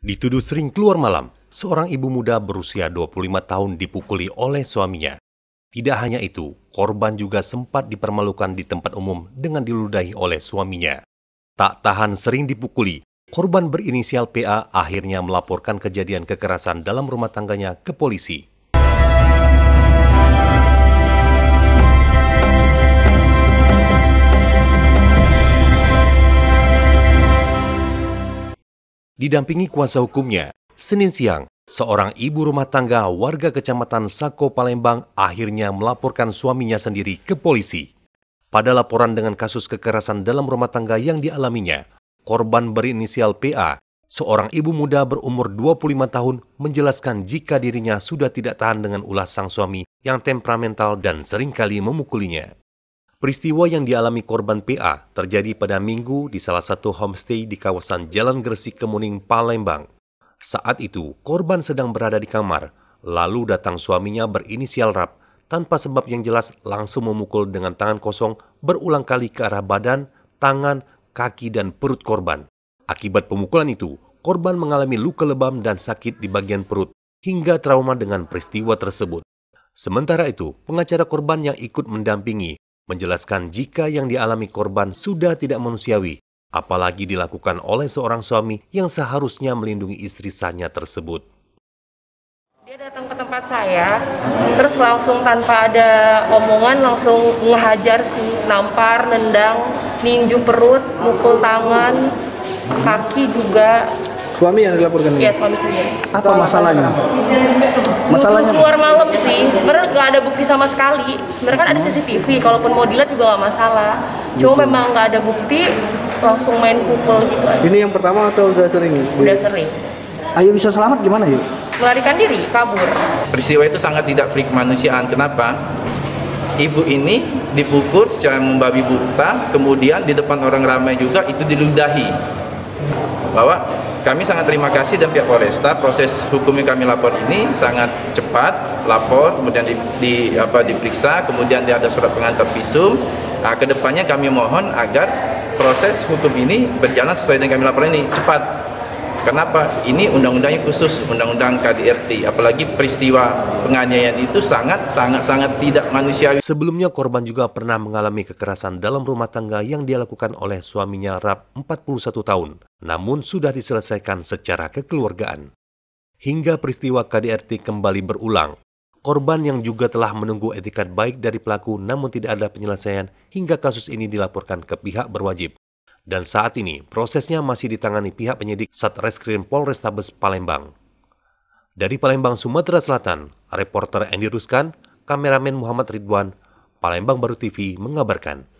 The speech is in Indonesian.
Dituduh sering keluar malam, seorang ibu muda berusia 25 tahun dipukuli oleh suaminya. Tidak hanya itu, korban juga sempat dipermalukan di tempat umum dengan diludahi oleh suaminya. Tak tahan sering dipukuli, korban berinisial PA akhirnya melaporkan kejadian kekerasan dalam rumah tangganya ke polisi. Didampingi kuasa hukumnya, Senin siang, seorang ibu rumah tangga warga kecamatan Sako Palembang akhirnya melaporkan suaminya sendiri ke polisi. Pada laporan dengan kasus kekerasan dalam rumah tangga yang dialaminya, korban berinisial PA, seorang ibu muda berumur 25 tahun menjelaskan jika dirinya sudah tidak tahan dengan ulah sang suami yang temperamental dan seringkali memukulinya. Peristiwa yang dialami korban PA terjadi pada minggu di salah satu homestay di kawasan Jalan Gresik Kemuning, Palembang. Saat itu, korban sedang berada di kamar, lalu datang suaminya berinisial Rap, tanpa sebab yang jelas langsung memukul dengan tangan kosong berulang kali ke arah badan, tangan, kaki, dan perut korban. Akibat pemukulan itu, korban mengalami luka lebam dan sakit di bagian perut, hingga trauma dengan peristiwa tersebut. Sementara itu, pengacara korban yang ikut mendampingi menjelaskan jika yang dialami korban sudah tidak manusiawi, apalagi dilakukan oleh seorang suami yang seharusnya melindungi istri sahnya tersebut. Dia datang ke tempat saya, terus langsung tanpa ada omongan langsung ngehajar sih, nampar, nendang, ninju perut, mukul tangan, kaki juga. Suami yang dilaporkan? Iya, suami sendiri. Apa masalahnya? masalahnya keluar malam sih sebenarnya nggak ada bukti sama sekali sebenarnya kan ada hmm. CCTV kalaupun mau dilihat juga nggak masalah cuma gitu. memang nggak ada bukti langsung main pukul gitu ini yang pertama atau udah sering udah sering ayo bisa selamat gimana yuk melarikan diri kabur peristiwa itu sangat tidak perik kemanusiaan kenapa ibu ini dipukul secara membabi buta kemudian di depan orang ramai juga itu diludahi bahwa kami sangat terima kasih dan pihak Polresta proses hukum yang kami lapor ini sangat cepat lapor kemudian di, di apa diperiksa kemudian ada surat pengantar visum nah, kedepannya kami mohon agar proses hukum ini berjalan sesuai dengan kami lapor ini cepat kenapa ini undang-undangnya khusus undang-undang KDRT apalagi peristiwa penganiayaan itu sangat sangat sangat tidak manusiawi sebelumnya korban juga pernah mengalami kekerasan dalam rumah tangga yang dia lakukan oleh suaminya Rap 41 tahun namun sudah diselesaikan secara kekeluargaan. Hingga peristiwa KDRT kembali berulang, korban yang juga telah menunggu etikat baik dari pelaku namun tidak ada penyelesaian hingga kasus ini dilaporkan ke pihak berwajib. Dan saat ini prosesnya masih ditangani pihak penyidik Satreskrim Polrestabes Palembang. Dari Palembang, Sumatera Selatan, reporter Andy Ruskan, kameramen Muhammad Ridwan, Palembang Baru TV mengabarkan.